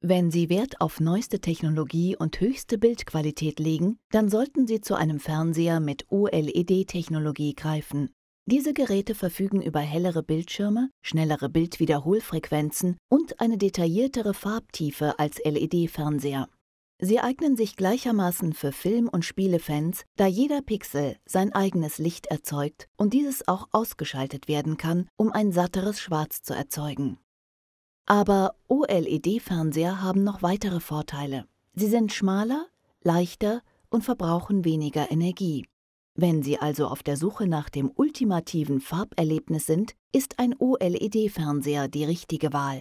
Wenn Sie Wert auf neueste Technologie und höchste Bildqualität legen, dann sollten Sie zu einem Fernseher mit OLED-Technologie greifen. Diese Geräte verfügen über hellere Bildschirme, schnellere Bildwiederholfrequenzen und eine detailliertere Farbtiefe als LED-Fernseher. Sie eignen sich gleichermaßen für Film- und Spielefans, da jeder Pixel sein eigenes Licht erzeugt und dieses auch ausgeschaltet werden kann, um ein satteres Schwarz zu erzeugen. Aber OLED-Fernseher haben noch weitere Vorteile. Sie sind schmaler, leichter und verbrauchen weniger Energie. Wenn Sie also auf der Suche nach dem ultimativen Farberlebnis sind, ist ein OLED-Fernseher die richtige Wahl.